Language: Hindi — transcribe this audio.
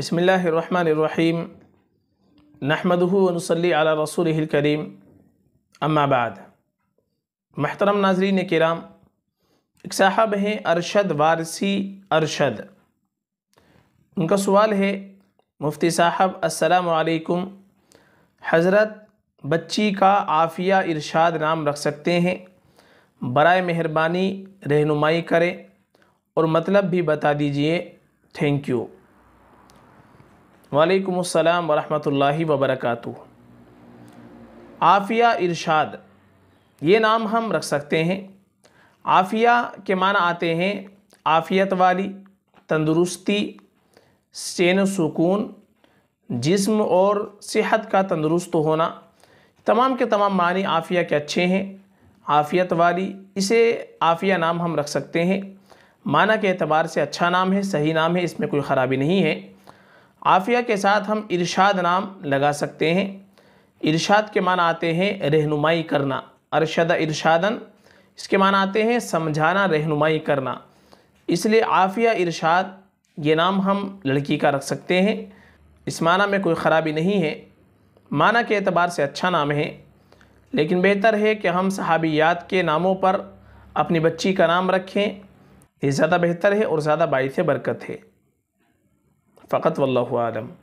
बसमीम नहमदूनसली रसूल करीम अम्माबाद महतरम नाजरीन कराम एक साहब हैं अरशद वारसी अरशद उनका सवाल है मुफ्ती साहब असलकुम हज़रत बच्ची का आफिया इरशाद नाम रख सकते हैं बर मेहरबानी रहनुमाई करें और मतलब भी बता दीजिए थैंक यू वालेकुम अस्सलाम वरहमतुल्लाहि वबरकातु आफिया इरशाद ये नाम हम रख सकते हैं आफिया के माना आते हैं आफियत वाली तंदुरुस्ती चैन सुकून जिस्म और सेहत का तंदुरुस्त होना तमाम के तमाम मानी आफिया के अच्छे हैं आफियत वाली इसे आफिया नाम हम रख सकते हैं माना के अतबार से अच्छा नाम है सही नाम है इसमें कोई ख़राबी नहीं है आफिया के साथ हम इरशाद नाम लगा सकते हैं इरशाद के मान आते हैं रहनुमाई करना अरशद इरशादन इसके मान आते हैं समझाना रहनुमाई करना इसलिए आफिया इरशाद ये नाम हम लड़की का रख सकते हैं इस माना में कोई ख़राबी नहीं है माना के अतबार से अच्छा नाम है लेकिन बेहतर है कि हम सहाबियात के नामों पर अपनी बच्ची का नाम रखें ये ज़्यादा बेहतर है और ज़्यादा बायस बरकत है فقط والله أعلم